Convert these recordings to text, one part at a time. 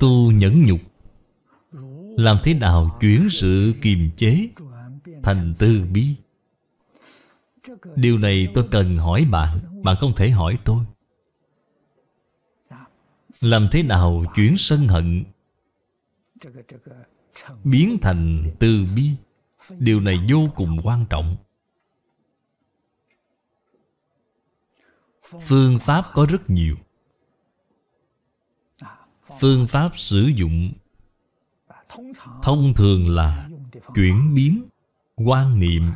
tu nhẫn nhục làm thế nào chuyển sự kiềm chế thành từ bi điều này tôi cần hỏi bạn bạn không thể hỏi tôi làm thế nào chuyển sân hận biến thành từ bi điều này vô cùng quan trọng phương pháp có rất nhiều Phương pháp sử dụng Thông thường là chuyển biến quan niệm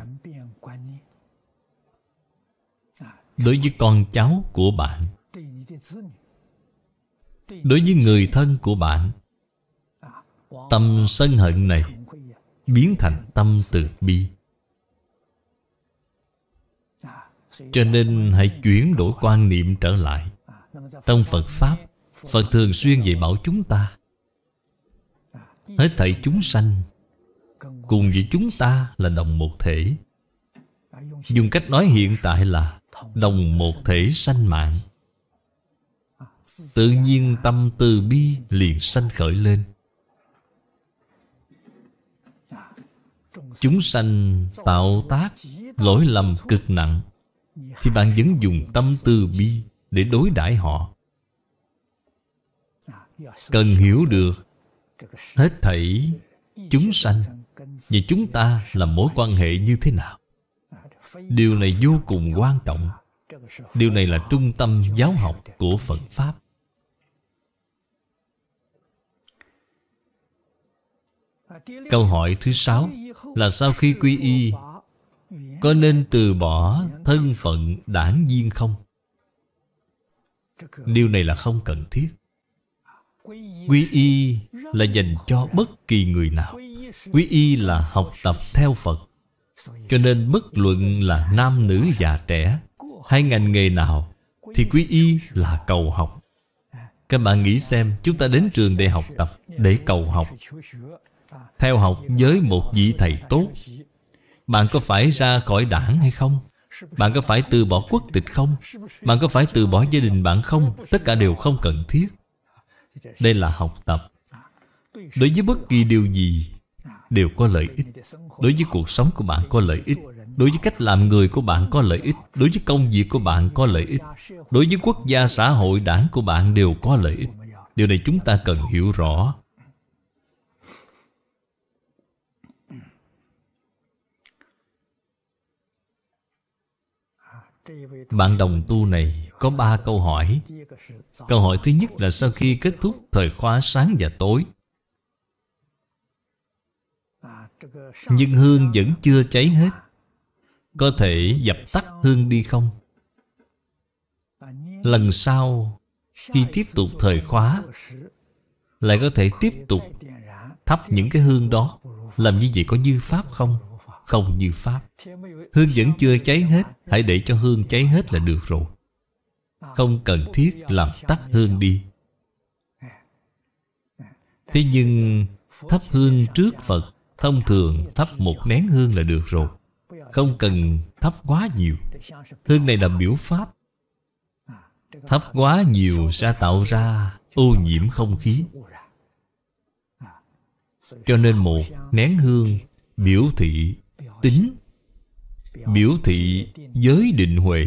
Đối với con cháu của bạn Đối với người thân của bạn Tâm sân hận này Biến thành tâm từ bi Cho nên hãy chuyển đổi quan niệm trở lại Trong Phật Pháp Phật thường xuyên dạy bảo chúng ta Hết thảy chúng sanh Cùng với chúng ta là đồng một thể Dùng cách nói hiện tại là Đồng một thể sanh mạng Tự nhiên tâm từ bi liền sanh khởi lên Chúng sanh tạo tác Lỗi lầm cực nặng Thì bạn vẫn dùng tâm từ bi Để đối đãi họ cần hiểu được hết thảy chúng sanh và chúng ta là mối quan hệ như thế nào điều này vô cùng quan trọng điều này là trung tâm giáo học của phật pháp câu hỏi thứ sáu là sau khi quy y có nên từ bỏ thân phận đảng viên không điều này là không cần thiết quy y là dành cho bất kỳ người nào quy y là học tập theo phật cho nên bất luận là nam nữ già trẻ hay ngành nghề nào thì quy y là cầu học các bạn nghĩ xem chúng ta đến trường để học tập để cầu học theo học với một vị thầy tốt bạn có phải ra khỏi đảng hay không bạn có phải từ bỏ quốc tịch không bạn có phải từ bỏ gia đình bạn không tất cả đều không cần thiết đây là học tập Đối với bất kỳ điều gì Đều có lợi ích Đối với cuộc sống của bạn có lợi ích Đối với cách làm người của bạn có lợi ích Đối với công việc của bạn có lợi ích Đối với quốc gia xã hội đảng của bạn đều có lợi ích Điều này chúng ta cần hiểu rõ Bạn đồng tu này có ba câu hỏi Câu hỏi thứ nhất là sau khi kết thúc thời khóa sáng và tối Nhưng hương vẫn chưa cháy hết Có thể dập tắt hương đi không? Lần sau khi tiếp tục thời khóa Lại có thể tiếp tục thắp những cái hương đó Làm như vậy có như Pháp không? không như Pháp Hương vẫn chưa cháy hết Hãy để cho hương cháy hết là được rồi Không cần thiết làm tắt hương đi Thế nhưng thắp hương trước Phật Thông thường thắp một nén hương là được rồi Không cần thắp quá nhiều Hương này là biểu pháp Thắp quá nhiều sẽ tạo ra ô nhiễm không khí Cho nên một nén hương biểu thị tính biểu thị giới định huệ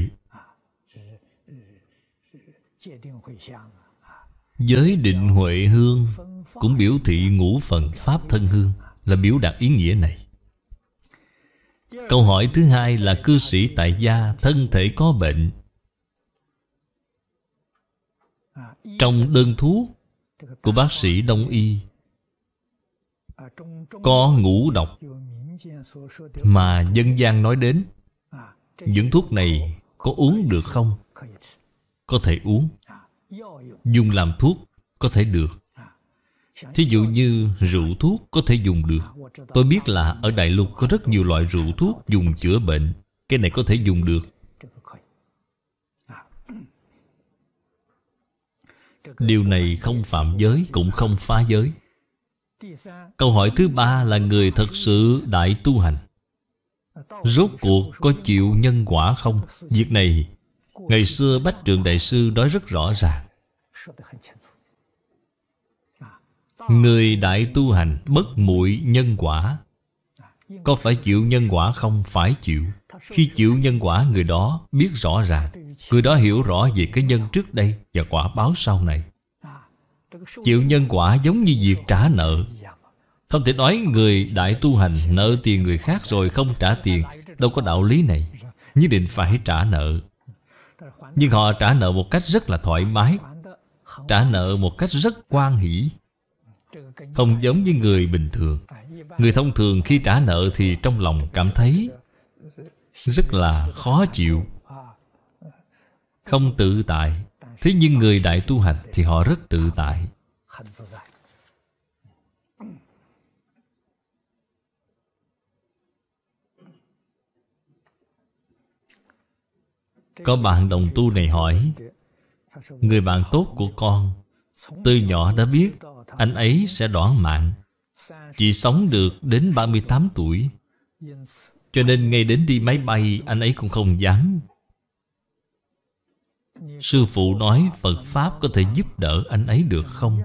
giới định huệ hương cũng biểu thị ngũ phần pháp thân hương là biểu đạt ý nghĩa này câu hỏi thứ hai là cư sĩ tại gia thân thể có bệnh trong đơn thuốc của bác sĩ đông y có ngũ độc mà dân gian nói đến những thuốc này có uống được không có thể uống dùng làm thuốc có thể được thí dụ như rượu thuốc có thể dùng được tôi biết là ở đại lục có rất nhiều loại rượu thuốc dùng chữa bệnh cái này có thể dùng được điều này không phạm giới cũng không phá giới Câu hỏi thứ ba là người thật sự đại tu hành Rốt cuộc có chịu nhân quả không? Việc này Ngày xưa Bách Trường Đại Sư nói rất rõ ràng Người đại tu hành bất muội nhân quả Có phải chịu nhân quả không? Phải chịu Khi chịu nhân quả người đó biết rõ ràng Người đó hiểu rõ về cái nhân trước đây Và quả báo sau này Chịu nhân quả giống như việc trả nợ Không thể nói người đại tu hành nợ tiền người khác rồi không trả tiền Đâu có đạo lý này Nhất định phải trả nợ Nhưng họ trả nợ một cách rất là thoải mái Trả nợ một cách rất quan hỷ Không giống như người bình thường Người thông thường khi trả nợ thì trong lòng cảm thấy Rất là khó chịu Không tự tại Thế nhưng người đại tu hành thì họ rất tự tại Có bạn đồng tu này hỏi Người bạn tốt của con Từ nhỏ đã biết Anh ấy sẽ đoạn mạng Chỉ sống được đến 38 tuổi Cho nên ngay đến đi máy bay Anh ấy cũng không dám Sư phụ nói Phật Pháp có thể giúp đỡ anh ấy được không?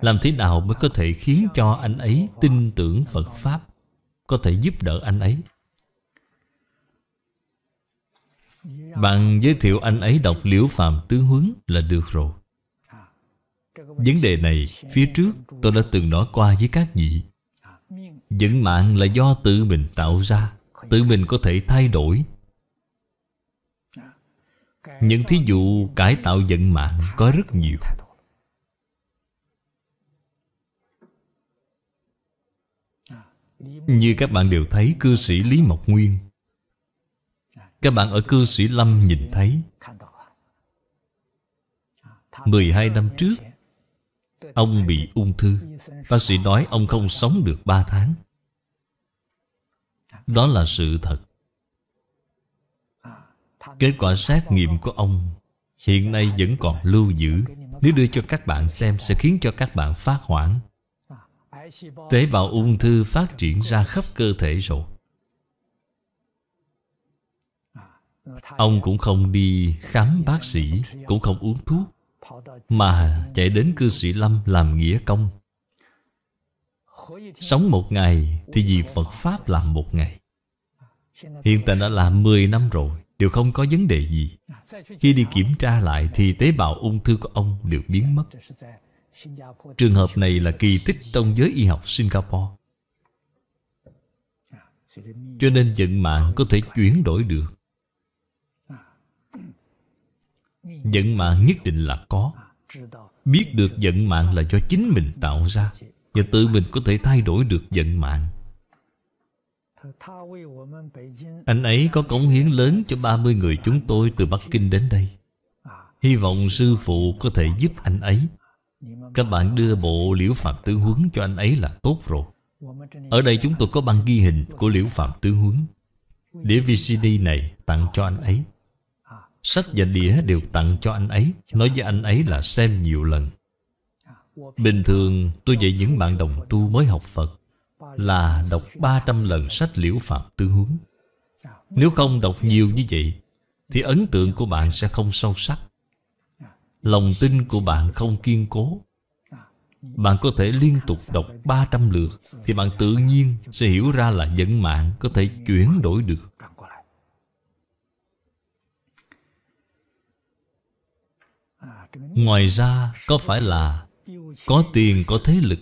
Làm thế nào mới có thể khiến cho anh ấy tin tưởng Phật Pháp Có thể giúp đỡ anh ấy Bạn giới thiệu anh ấy đọc Liễu Phạm Tứ Huấn là được rồi Vấn đề này phía trước tôi đã từng nói qua với các vị Vận mạng là do tự mình tạo ra Tự mình có thể thay đổi những thí dụ cải tạo vận mạng có rất nhiều Như các bạn đều thấy cư sĩ Lý Mộc Nguyên Các bạn ở cư sĩ Lâm nhìn thấy 12 năm trước Ông bị ung thư Bác sĩ nói ông không sống được 3 tháng Đó là sự thật Kết quả xét nghiệm của ông Hiện nay vẫn còn lưu giữ Nếu đưa cho các bạn xem Sẽ khiến cho các bạn phát hoảng Tế bào ung thư phát triển ra khắp cơ thể rồi Ông cũng không đi khám bác sĩ Cũng không uống thuốc Mà chạy đến cư sĩ Lâm làm nghĩa công Sống một ngày Thì vì Phật Pháp làm một ngày Hiện tại đã là 10 năm rồi Đều không có vấn đề gì Khi đi kiểm tra lại Thì tế bào ung thư của ông đều biến mất Trường hợp này là kỳ tích trong giới y học Singapore Cho nên vận mạng có thể chuyển đổi được Vận mạng nhất định là có Biết được vận mạng là do chính mình tạo ra Và tự mình có thể thay đổi được vận mạng anh ấy có cống hiến lớn cho 30 người chúng tôi từ Bắc Kinh đến đây Hy vọng sư phụ có thể giúp anh ấy Các bạn đưa bộ Liễu Phạm Tứ Huấn cho anh ấy là tốt rồi Ở đây chúng tôi có băng ghi hình của Liễu Phạm Tứ Huấn Đĩa VCD này tặng cho anh ấy Sách và đĩa đều tặng cho anh ấy Nói với anh ấy là xem nhiều lần Bình thường tôi dạy những bạn đồng tu mới học Phật là đọc 300 lần sách Liễu Phạm tư Huấn Nếu không đọc nhiều như vậy Thì ấn tượng của bạn sẽ không sâu sắc Lòng tin của bạn không kiên cố Bạn có thể liên tục đọc 300 lượt Thì bạn tự nhiên sẽ hiểu ra là dẫn mạng có thể chuyển đổi được Ngoài ra có phải là Có tiền có thế lực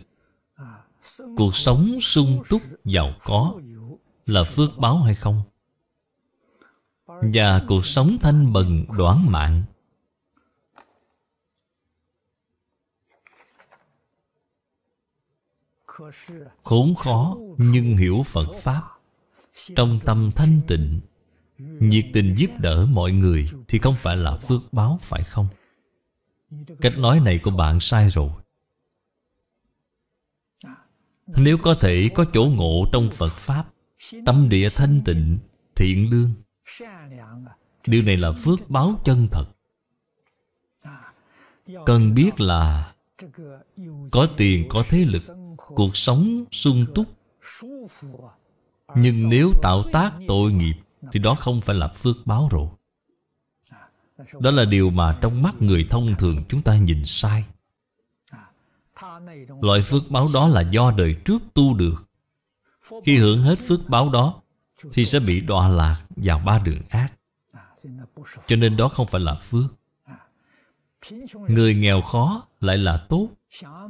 cuộc sống sung túc giàu có là phước báo hay không và cuộc sống thanh bần đoán mạng khốn khó nhưng hiểu phật pháp trong tâm thanh tịnh nhiệt tình giúp đỡ mọi người thì không phải là phước báo phải không cách nói này của bạn sai rồi nếu có thể có chỗ ngộ trong Phật Pháp Tâm địa thanh tịnh, thiện lương Điều này là phước báo chân thật Cần biết là Có tiền có thế lực Cuộc sống sung túc Nhưng nếu tạo tác tội nghiệp Thì đó không phải là phước báo rồi Đó là điều mà trong mắt người thông thường chúng ta nhìn sai Loại phước báo đó là do đời trước tu được Khi hưởng hết phước báo đó Thì sẽ bị đọa lạc vào ba đường ác Cho nên đó không phải là phước Người nghèo khó lại là tốt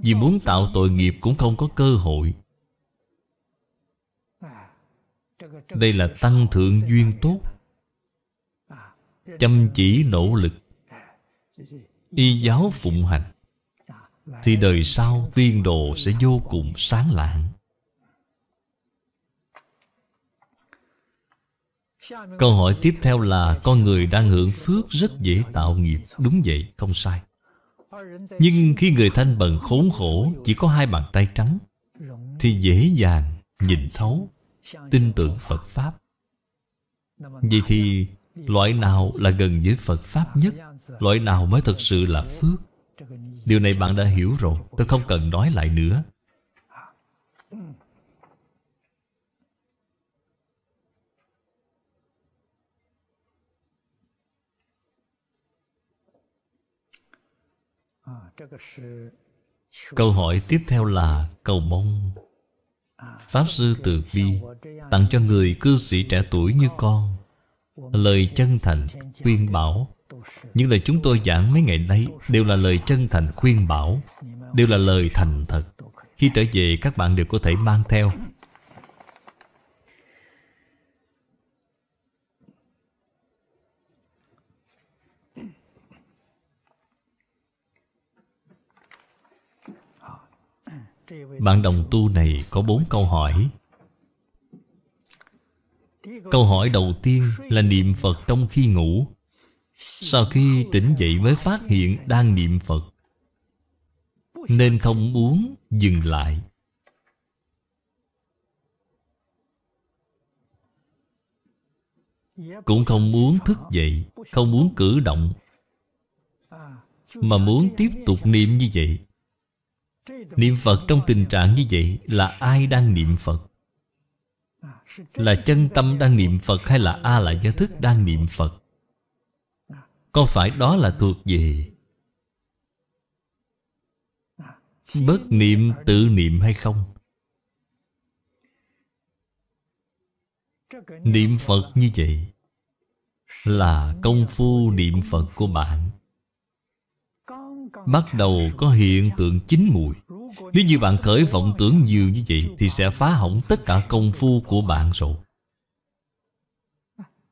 Vì muốn tạo tội nghiệp cũng không có cơ hội Đây là tăng thượng duyên tốt Chăm chỉ nỗ lực Y giáo phụng hành thì đời sau tiên đồ sẽ vô cùng sáng lạng câu hỏi tiếp theo là con người đang hưởng phước rất dễ tạo nghiệp đúng vậy không sai nhưng khi người thanh bần khốn khổ chỉ có hai bàn tay trắng thì dễ dàng nhìn thấu tin tưởng phật pháp vậy thì loại nào là gần với phật pháp nhất loại nào mới thật sự là phước Điều này bạn đã hiểu rồi Tôi không cần nói lại nữa Câu hỏi tiếp theo là cầu mong Pháp Sư Từ Bi Tặng cho người cư sĩ trẻ tuổi như con Lời chân thành khuyên bảo những lời chúng tôi giảng mấy ngày nay Đều là lời chân thành khuyên bảo Đều là lời thành thật Khi trở về các bạn đều có thể mang theo Bạn đồng tu này có bốn câu hỏi Câu hỏi đầu tiên là niệm Phật trong khi ngủ sau khi tỉnh dậy mới phát hiện đang niệm Phật Nên không muốn dừng lại Cũng không muốn thức dậy Không muốn cử động Mà muốn tiếp tục niệm như vậy Niệm Phật trong tình trạng như vậy Là ai đang niệm Phật Là chân tâm đang niệm Phật Hay là a là giới thức đang niệm Phật có phải đó là thuộc về Bất niệm tự niệm hay không Niệm Phật như vậy Là công phu niệm Phật của bạn Bắt đầu có hiện tượng chín mùi Nếu như bạn khởi vọng tưởng nhiều như vậy Thì sẽ phá hỏng tất cả công phu của bạn rồi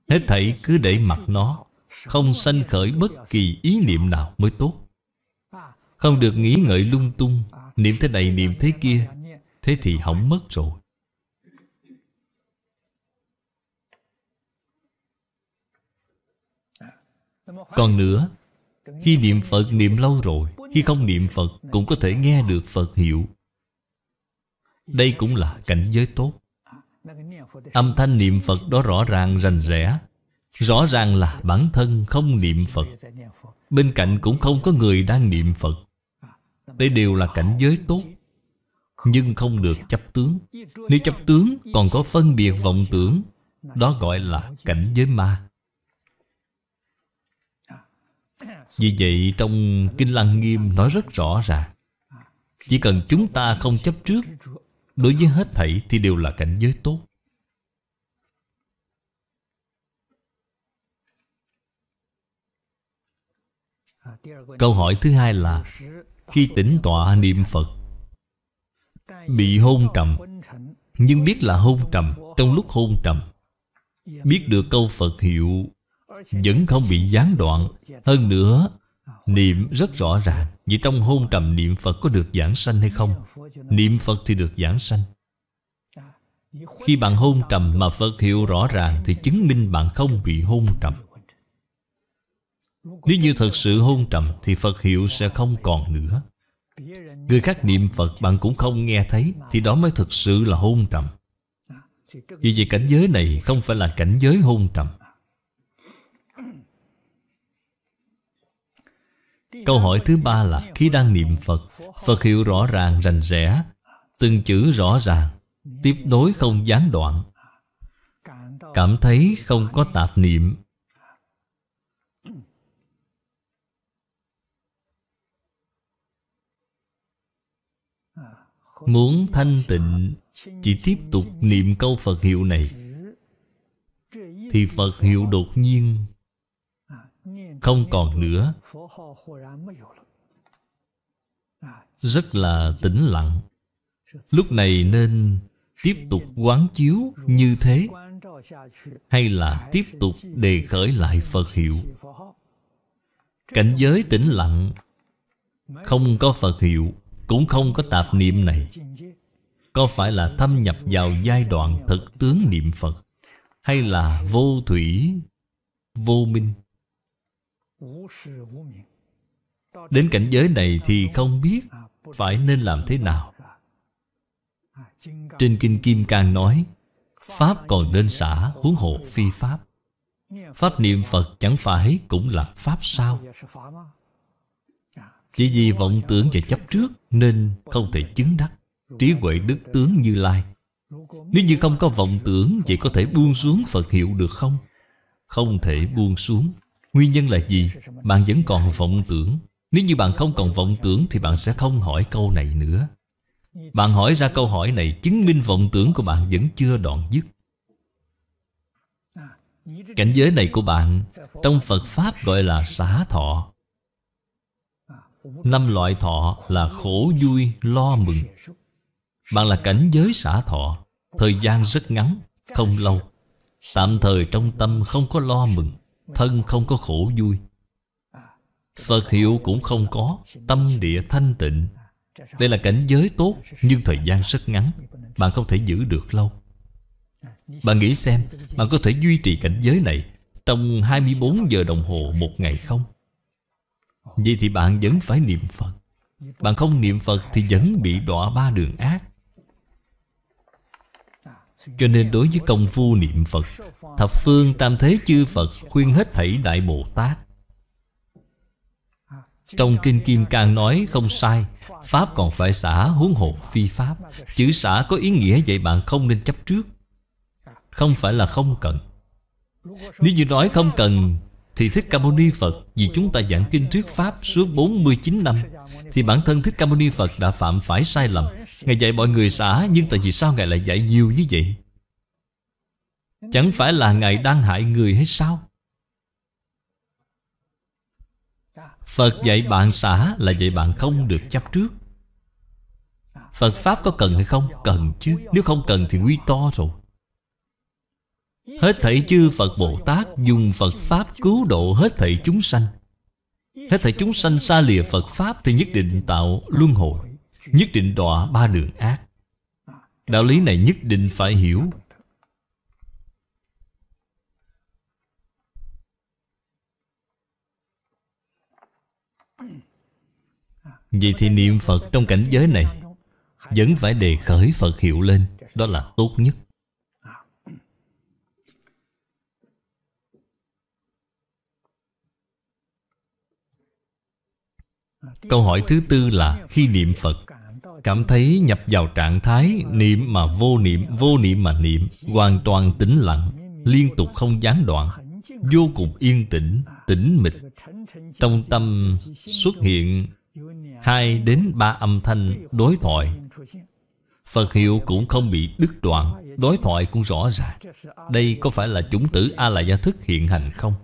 Hết thảy cứ để mặc nó không sanh khởi bất kỳ ý niệm nào mới tốt Không được nghĩ ngợi lung tung Niệm thế này niệm thế kia Thế thì hỏng mất rồi Còn nữa Khi niệm Phật niệm lâu rồi Khi không niệm Phật cũng có thể nghe được Phật hiệu Đây cũng là cảnh giới tốt Âm thanh niệm Phật đó rõ ràng rành rẽ Rõ ràng là bản thân không niệm Phật Bên cạnh cũng không có người đang niệm Phật Đây đều là cảnh giới tốt Nhưng không được chấp tướng Nếu chấp tướng còn có phân biệt vọng tưởng Đó gọi là cảnh giới ma Vì vậy trong Kinh Lăng Nghiêm nói rất rõ ràng Chỉ cần chúng ta không chấp trước Đối với hết thảy thì đều là cảnh giới tốt Câu hỏi thứ hai là Khi tỉnh tọa niệm Phật Bị hôn trầm Nhưng biết là hôn trầm Trong lúc hôn trầm Biết được câu Phật hiệu Vẫn không bị gián đoạn Hơn nữa Niệm rất rõ ràng Vì trong hôn trầm niệm Phật có được giảng sanh hay không Niệm Phật thì được giảng sanh Khi bạn hôn trầm mà Phật hiệu rõ ràng Thì chứng minh bạn không bị hôn trầm nếu như thật sự hôn trầm Thì Phật hiệu sẽ không còn nữa Người khác niệm Phật bạn cũng không nghe thấy Thì đó mới thực sự là hôn trầm Vì vậy cảnh giới này không phải là cảnh giới hôn trầm Câu hỏi thứ ba là khi đang niệm Phật Phật hiệu rõ ràng rành rẽ Từng chữ rõ ràng Tiếp nối không gián đoạn Cảm thấy không có tạp niệm Muốn thanh tịnh Chỉ tiếp tục niệm câu Phật hiệu này Thì Phật hiệu đột nhiên Không còn nữa Rất là tĩnh lặng Lúc này nên tiếp tục quán chiếu như thế Hay là tiếp tục đề khởi lại Phật hiệu Cảnh giới tĩnh lặng Không có Phật hiệu cũng không có tạp niệm này Có phải là thâm nhập vào giai đoạn thực tướng niệm Phật Hay là vô thủy, vô minh Đến cảnh giới này thì không biết Phải nên làm thế nào Trên Kinh Kim Cang nói Pháp còn đơn xả huống hộ phi Pháp Pháp niệm Phật chẳng phải cũng là Pháp sao chỉ vì vọng tưởng và chấp trước Nên không thể chứng đắc Trí huệ đức tướng như lai Nếu như không có vọng tưởng Vậy có thể buông xuống Phật hiệu được không? Không thể buông xuống Nguyên nhân là gì? Bạn vẫn còn vọng tưởng Nếu như bạn không còn vọng tưởng Thì bạn sẽ không hỏi câu này nữa Bạn hỏi ra câu hỏi này Chứng minh vọng tưởng của bạn vẫn chưa đoạn dứt Cảnh giới này của bạn Trong Phật Pháp gọi là xá thọ Năm loại thọ là khổ vui lo mừng Bạn là cảnh giới xả thọ Thời gian rất ngắn, không lâu Tạm thời trong tâm không có lo mừng Thân không có khổ vui Phật hiệu cũng không có Tâm địa thanh tịnh Đây là cảnh giới tốt Nhưng thời gian rất ngắn Bạn không thể giữ được lâu Bạn nghĩ xem Bạn có thể duy trì cảnh giới này Trong 24 giờ đồng hồ một ngày không? Vậy thì bạn vẫn phải niệm Phật Bạn không niệm Phật thì vẫn bị đọa ba đường ác Cho nên đối với công phu niệm Phật Thập phương tam thế chư Phật khuyên hết thảy Đại Bồ Tát trong Kinh Kim Cang nói không sai Pháp còn phải xả huống hộ phi Pháp Chữ xả có ý nghĩa vậy bạn không nên chấp trước Không phải là không cần Nếu như nói không cần thì Thích Ca Mâu Ni Phật Vì chúng ta giảng kinh thuyết Pháp suốt 49 năm Thì bản thân Thích Ca Mâu Ni Phật đã phạm phải sai lầm Ngài dạy mọi người xả Nhưng tại vì sao Ngài lại dạy nhiều như vậy Chẳng phải là Ngài đang hại người hay sao Phật dạy bạn xả là dạy bạn không được chấp trước Phật Pháp có cần hay không? Cần chứ Nếu không cần thì nguy to rồi Hết thảy chư Phật Bồ Tát Dùng Phật Pháp cứu độ hết thảy chúng sanh Hết thảy chúng sanh xa lìa Phật Pháp Thì nhất định tạo luân hồi Nhất định đọa ba đường ác Đạo lý này nhất định phải hiểu Vậy thì niệm Phật trong cảnh giới này Vẫn phải đề khởi Phật hiệu lên Đó là tốt nhất Câu hỏi thứ tư là Khi niệm Phật Cảm thấy nhập vào trạng thái Niệm mà vô niệm, vô niệm mà niệm Hoàn toàn tĩnh lặng Liên tục không gián đoạn Vô cùng yên tĩnh, tĩnh mịch Trong tâm xuất hiện Hai đến ba âm thanh đối thoại Phật hiệu cũng không bị đứt đoạn Đối thoại cũng rõ ràng Đây có phải là chúng tử A-la-gia thức hiện hành không?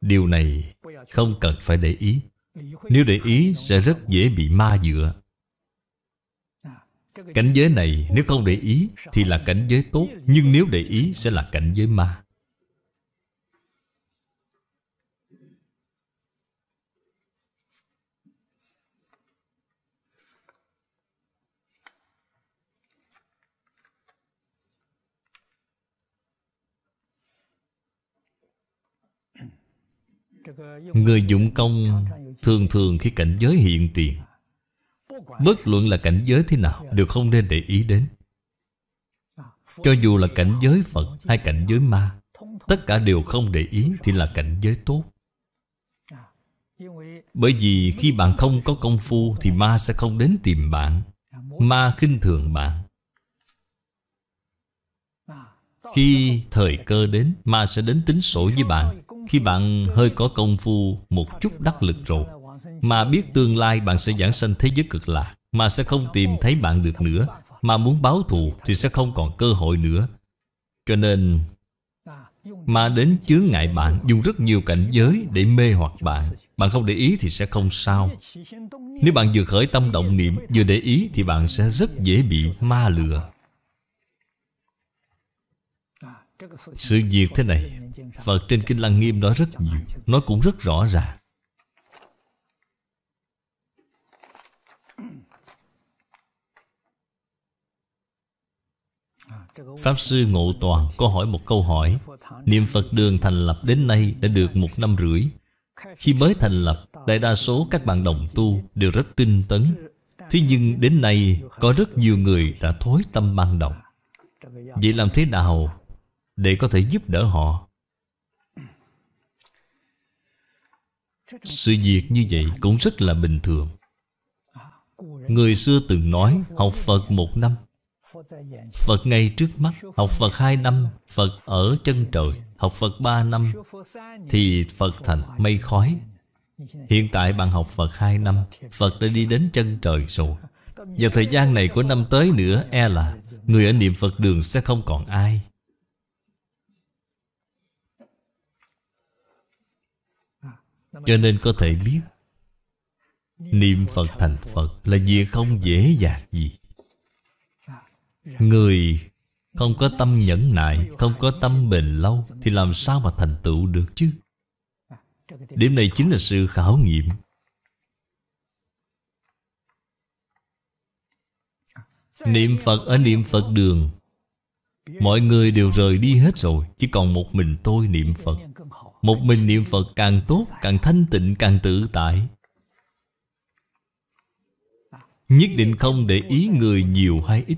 Điều này không cần phải để ý nếu để ý sẽ rất dễ bị ma dựa Cảnh giới này nếu không để ý Thì là cảnh giới tốt Nhưng nếu để ý sẽ là cảnh giới ma Người dụng công thường thường khi cảnh giới hiện tiền Bất luận là cảnh giới thế nào đều không nên để ý đến Cho dù là cảnh giới Phật hay cảnh giới ma Tất cả đều không để ý thì là cảnh giới tốt Bởi vì khi bạn không có công phu Thì ma sẽ không đến tìm bạn Ma khinh thường bạn Khi thời cơ đến Ma sẽ đến tính sổ với bạn khi bạn hơi có công phu một chút đắc lực rồi Mà biết tương lai bạn sẽ giảng sanh thế giới cực lạc Mà sẽ không tìm thấy bạn được nữa Mà muốn báo thù thì sẽ không còn cơ hội nữa Cho nên Mà đến chướng ngại bạn dùng rất nhiều cảnh giới để mê hoặc bạn Bạn không để ý thì sẽ không sao Nếu bạn vừa khởi tâm động niệm vừa để ý Thì bạn sẽ rất dễ bị ma lừa sự việc thế này Phật trên Kinh Lăng Nghiêm nói rất nhiều nó cũng rất rõ ràng Pháp Sư Ngộ Toàn có hỏi một câu hỏi Niệm Phật đường thành lập đến nay đã được một năm rưỡi Khi mới thành lập, đại đa số các bạn đồng tu đều rất tinh tấn Thế nhưng đến nay có rất nhiều người đã thối tâm ban đầu Vậy làm thế nào để có thể giúp đỡ họ? sự việc như vậy cũng rất là bình thường người xưa từng nói học phật một năm phật ngay trước mắt học phật hai năm phật ở chân trời học phật ba năm thì phật thành mây khói hiện tại bạn học phật hai năm phật đã đi đến chân trời rồi vào thời gian này của năm tới nữa e là người ở niệm phật đường sẽ không còn ai Cho nên có thể biết Niệm Phật thành Phật là việc không dễ dàng gì Người không có tâm nhẫn nại Không có tâm bền lâu Thì làm sao mà thành tựu được chứ Điểm này chính là sự khảo nghiệm Niệm Phật ở niệm Phật đường Mọi người đều rời đi hết rồi Chỉ còn một mình tôi niệm Phật một mình niệm Phật càng tốt Càng thanh tịnh càng tự tại Nhất định không để ý người nhiều hay ít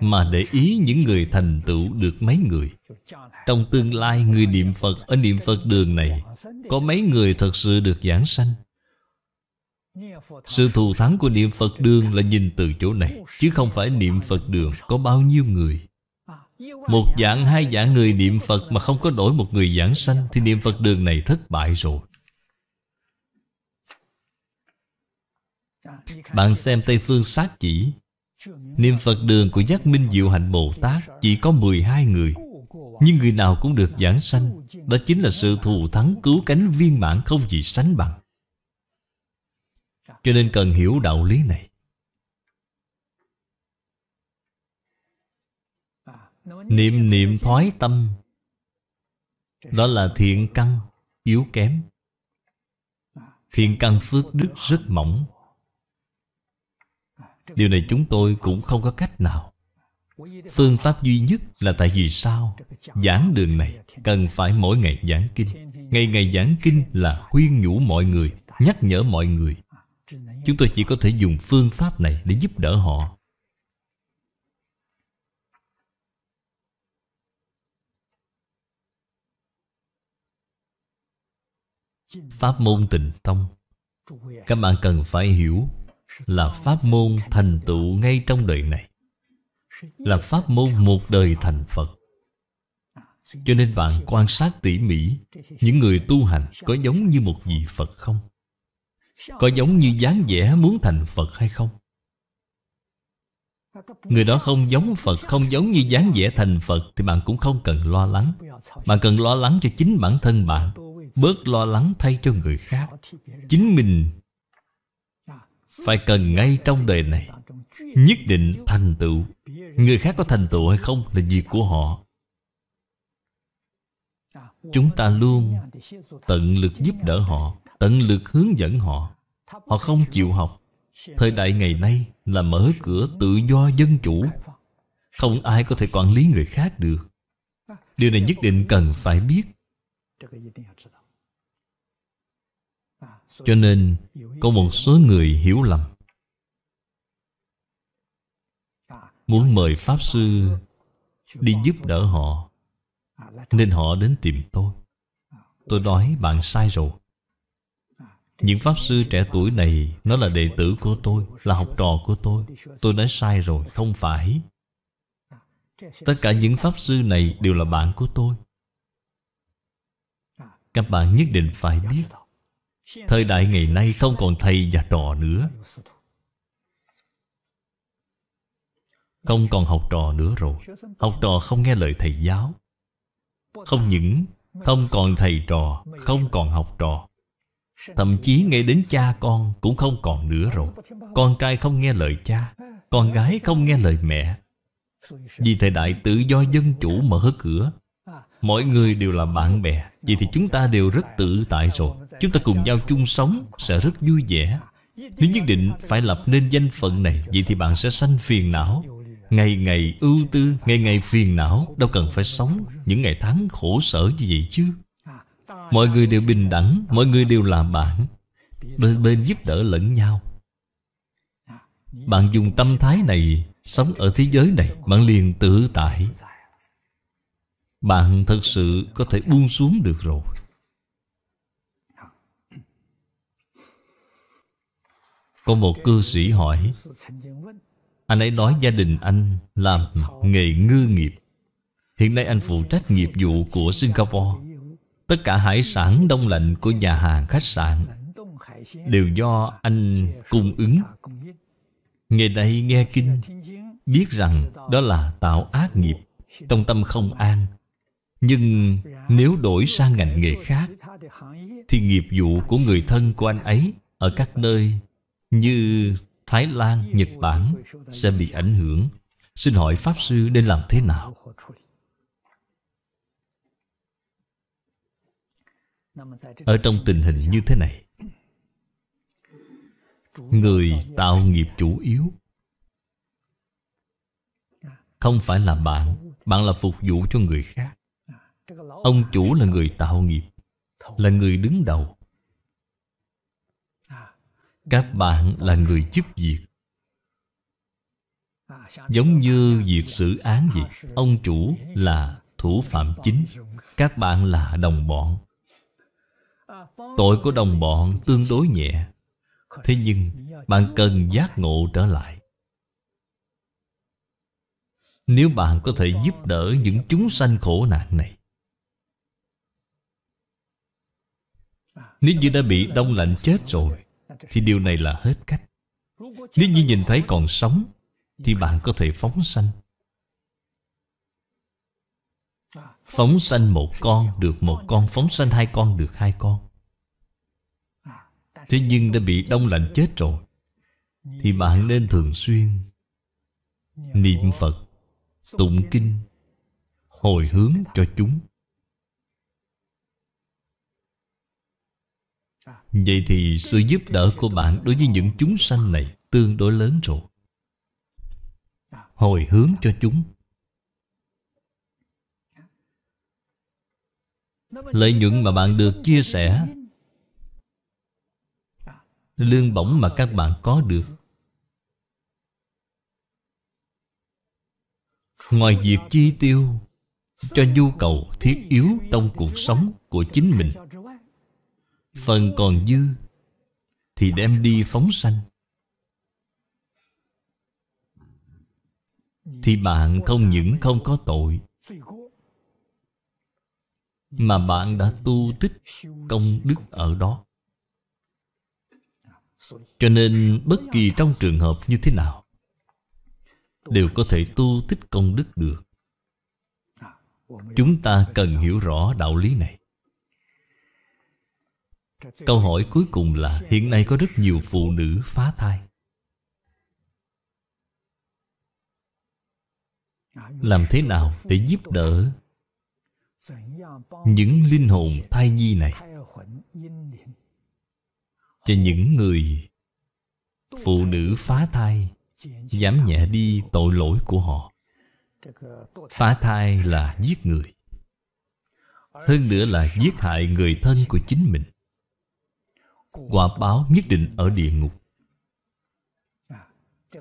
Mà để ý những người thành tựu được mấy người Trong tương lai người niệm Phật Ở niệm Phật đường này Có mấy người thật sự được giảng sanh sự thù thắng của niệm Phật đường là nhìn từ chỗ này Chứ không phải niệm Phật đường có bao nhiêu người một dạng hai dạng người niệm Phật Mà không có đổi một người giảng sanh Thì niệm Phật đường này thất bại rồi Bạn xem Tây Phương Sát Chỉ Niệm Phật đường của Giác Minh Diệu Hạnh Bồ Tát Chỉ có 12 người Nhưng người nào cũng được giảng sanh Đó chính là sự thù thắng cứu cánh viên mãn không gì sánh bằng Cho nên cần hiểu đạo lý này niệm niệm thoái tâm đó là thiện căn yếu kém thiện căn phước đức rất mỏng điều này chúng tôi cũng không có cách nào phương pháp duy nhất là tại vì sao giảng đường này cần phải mỗi ngày giảng kinh ngày ngày giảng kinh là khuyên nhủ mọi người nhắc nhở mọi người chúng tôi chỉ có thể dùng phương pháp này để giúp đỡ họ Pháp môn tịnh tông Các bạn cần phải hiểu Là pháp môn thành tựu ngay trong đời này Là pháp môn một đời thành Phật Cho nên bạn quan sát tỉ mỉ Những người tu hành có giống như một vị Phật không? Có giống như dáng vẻ muốn thành Phật hay không? Người đó không giống Phật Không giống như dáng vẻ thành Phật Thì bạn cũng không cần lo lắng Bạn cần lo lắng cho chính bản thân bạn bớt lo lắng thay cho người khác chính mình phải cần ngay trong đời này nhất định thành tựu người khác có thành tựu hay không là việc của họ chúng ta luôn tận lực giúp đỡ họ tận lực hướng dẫn họ họ không chịu học thời đại ngày nay là mở cửa tự do dân chủ không ai có thể quản lý người khác được điều này nhất định cần phải biết cho nên có một số người hiểu lầm Muốn mời Pháp Sư đi giúp đỡ họ Nên họ đến tìm tôi Tôi nói bạn sai rồi những Pháp Sư trẻ tuổi này Nó là đệ tử của tôi Là học trò của tôi Tôi nói sai rồi, không phải Tất cả những Pháp Sư này đều là bạn của tôi Các bạn nhất định phải biết Thời đại ngày nay không còn thầy và trò nữa Không còn học trò nữa rồi Học trò không nghe lời thầy giáo Không những không còn thầy trò Không còn học trò Thậm chí nghe đến cha con cũng không còn nữa rồi Con trai không nghe lời cha Con gái không nghe lời mẹ Vì thời đại tự do dân chủ mở cửa Mọi người đều là bạn bè vì thì chúng ta đều rất tự tại rồi Chúng ta cùng nhau chung sống Sẽ rất vui vẻ Nếu nhất định phải lập nên danh phận này Vậy thì bạn sẽ sanh phiền não Ngày ngày ưu tư, ngày ngày phiền não Đâu cần phải sống những ngày tháng khổ sở như vậy chứ Mọi người đều bình đẳng Mọi người đều là bạn bên bên giúp đỡ lẫn nhau Bạn dùng tâm thái này Sống ở thế giới này Bạn liền tự tại Bạn thật sự có thể buông xuống được rồi Có một cư sĩ hỏi Anh ấy nói gia đình anh làm nghề ngư nghiệp Hiện nay anh phụ trách nghiệp vụ của Singapore Tất cả hải sản đông lạnh của nhà hàng khách sạn Đều do anh cung ứng Ngày đây nghe kinh Biết rằng đó là tạo ác nghiệp Trong tâm không an Nhưng nếu đổi sang ngành nghề khác Thì nghiệp vụ của người thân của anh ấy Ở các nơi như Thái Lan, Nhật Bản sẽ bị ảnh hưởng. Xin hỏi Pháp Sư nên làm thế nào? Ở trong tình hình như thế này Người tạo nghiệp chủ yếu Không phải là bạn Bạn là phục vụ cho người khác Ông chủ là người tạo nghiệp Là người đứng đầu các bạn là người giúp việc Giống như việc xử án gì Ông chủ là thủ phạm chính Các bạn là đồng bọn Tội của đồng bọn tương đối nhẹ Thế nhưng bạn cần giác ngộ trở lại Nếu bạn có thể giúp đỡ những chúng sanh khổ nạn này Nếu như đã bị đông lạnh chết rồi thì điều này là hết cách nếu như nhìn thấy còn sống thì bạn có thể phóng sanh phóng sanh một con được một con phóng sanh hai con được hai con thế nhưng đã bị đông lạnh chết rồi thì bạn nên thường xuyên niệm phật tụng kinh hồi hướng cho chúng Vậy thì sự giúp đỡ của bạn đối với những chúng sanh này tương đối lớn rồi Hồi hướng cho chúng Lợi nhuận mà bạn được chia sẻ Lương bổng mà các bạn có được Ngoài việc chi tiêu Cho nhu cầu thiết yếu trong cuộc sống của chính mình Phần còn dư Thì đem đi phóng sanh Thì bạn không những không có tội Mà bạn đã tu tích công đức ở đó Cho nên bất kỳ trong trường hợp như thế nào Đều có thể tu tích công đức được Chúng ta cần hiểu rõ đạo lý này Câu hỏi cuối cùng là Hiện nay có rất nhiều phụ nữ phá thai Làm thế nào để giúp đỡ Những linh hồn thai nhi này Cho những người Phụ nữ phá thai Giảm nhẹ đi tội lỗi của họ Phá thai là giết người Hơn nữa là giết hại người thân của chính mình quả báo nhất định ở địa ngục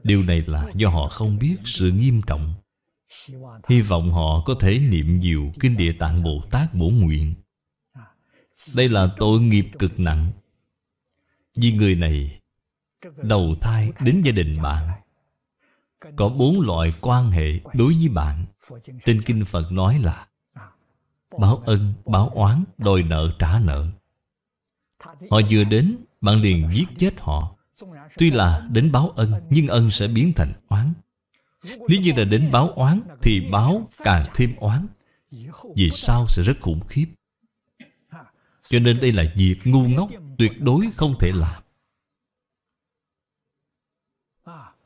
điều này là do họ không biết sự nghiêm trọng hy vọng họ có thể niệm nhiều kinh địa tạng bồ tát bổ nguyện đây là tội nghiệp cực nặng vì người này đầu thai đến gia đình bạn có bốn loại quan hệ đối với bạn trên kinh phật nói là báo ân báo oán đòi nợ trả nợ Họ vừa đến Bạn liền giết chết họ Tuy là đến báo ân Nhưng ân sẽ biến thành oán Nếu như là đến báo oán Thì báo càng thêm oán Vì sao sẽ rất khủng khiếp Cho nên đây là việc ngu ngốc Tuyệt đối không thể làm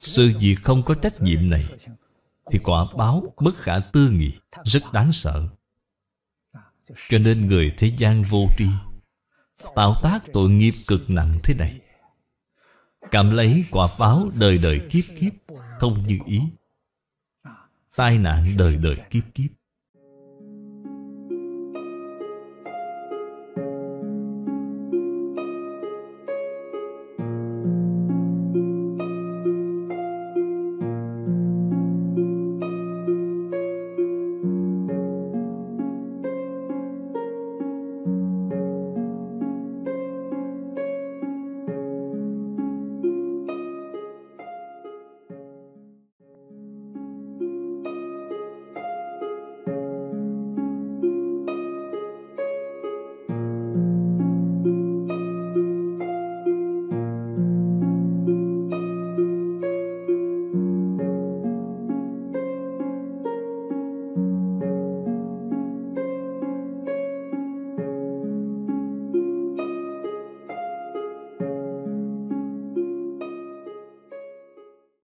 Sự việc không có trách nhiệm này Thì quả báo bất khả tư nghị Rất đáng sợ Cho nên người thế gian vô tri Tạo tác tội nghiệp cực nặng thế này Cảm lấy quả báo đời đời kiếp kiếp Không như ý Tai nạn đời đời kiếp kiếp